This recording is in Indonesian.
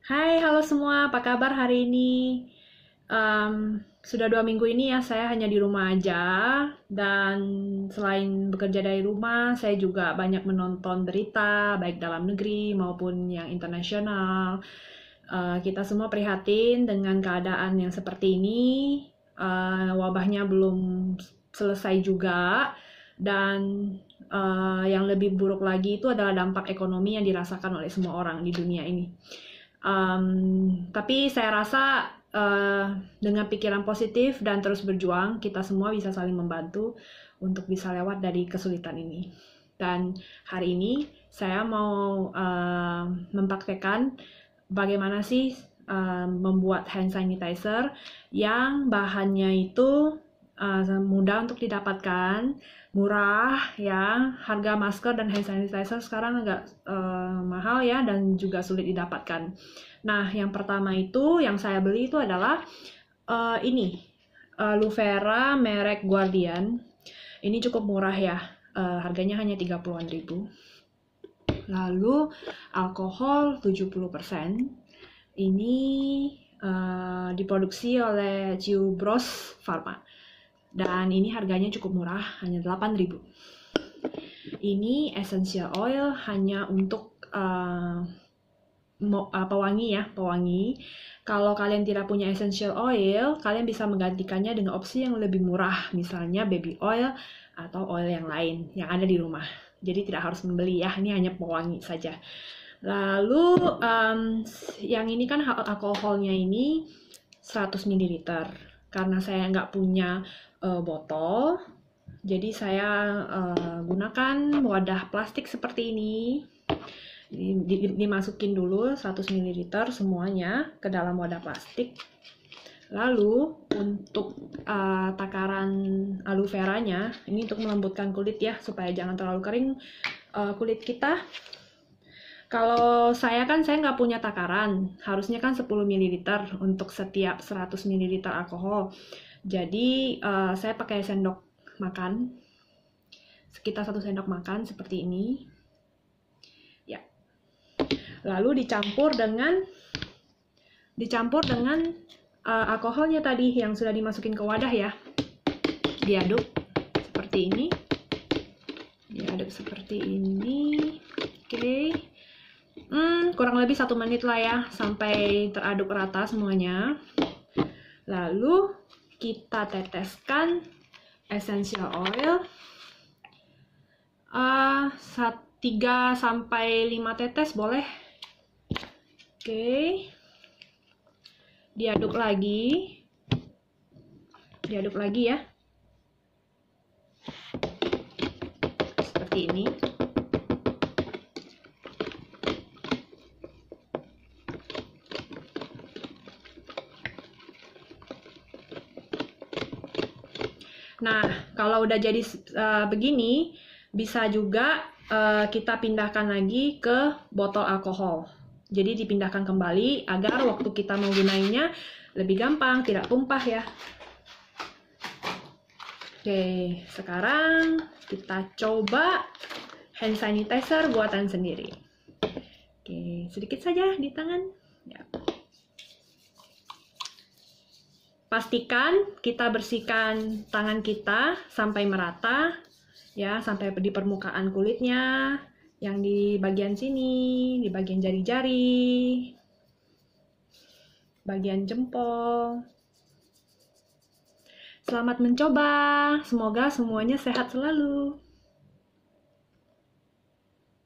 Hai, halo semua. Apa kabar hari ini? Um, sudah dua minggu ini ya saya hanya di rumah aja dan selain bekerja dari rumah, saya juga banyak menonton berita baik dalam negeri maupun yang internasional. Uh, kita semua prihatin dengan keadaan yang seperti ini. Uh, wabahnya belum selesai juga dan uh, yang lebih buruk lagi itu adalah dampak ekonomi yang dirasakan oleh semua orang di dunia ini. Um, tapi saya rasa uh, dengan pikiran positif dan terus berjuang, kita semua bisa saling membantu untuk bisa lewat dari kesulitan ini. Dan hari ini saya mau uh, mempraktekkan bagaimana sih uh, membuat hand sanitizer yang bahannya itu Eh, mudah untuk didapatkan, murah ya. Harga masker dan hand sanitizer sekarang agak uh, mahal ya dan juga sulit didapatkan. Nah, yang pertama itu yang saya beli itu adalah uh, ini uh, Luvera merek Guardian. Ini cukup murah ya. Uh, harganya hanya 30-an ribu. Lalu alkohol 70%. Ini uh, diproduksi oleh Ciu Bros Pharma. Dan ini harganya cukup murah, hanya 8000 Ini essential oil hanya untuk uh, pewangi ya, pewangi. Kalau kalian tidak punya essential oil, kalian bisa menggantikannya dengan opsi yang lebih murah, misalnya baby oil atau oil yang lain yang ada di rumah. Jadi tidak harus membeli ya, ini hanya pewangi saja. Lalu um, yang ini kan alkoholnya ini 100 ml karena saya nggak punya uh, botol jadi saya uh, gunakan wadah plastik seperti ini dimasukin dulu 100 ml semuanya ke dalam wadah plastik lalu untuk uh, takaran aloe veranya ini untuk melembutkan kulit ya supaya jangan terlalu kering uh, kulit kita kalau saya kan saya nggak punya takaran, harusnya kan 10 ml untuk setiap 100 ml alkohol. Jadi uh, saya pakai sendok makan, sekitar satu sendok makan seperti ini. Ya. Lalu dicampur dengan dicampur dengan uh, alkoholnya tadi yang sudah dimasukin ke wadah ya. Diaduk seperti ini. Diaduk seperti ini. Oke. Okay kurang lebih satu menit lah ya sampai teraduk rata semuanya lalu kita teteskan essential oil uh, ah, 3 sampai 5 tetes boleh oke okay. diaduk lagi diaduk lagi ya seperti ini Nah, kalau udah jadi uh, begini, bisa juga uh, kita pindahkan lagi ke botol alkohol. Jadi dipindahkan kembali agar waktu kita menggunainya lebih gampang, tidak tumpah ya. Oke, sekarang kita coba hand sanitizer buatan sendiri. Oke, sedikit saja di tangan. Pastikan kita bersihkan tangan kita sampai merata ya, sampai di permukaan kulitnya, yang di bagian sini, di bagian jari-jari, bagian jempol. Selamat mencoba. Semoga semuanya sehat selalu.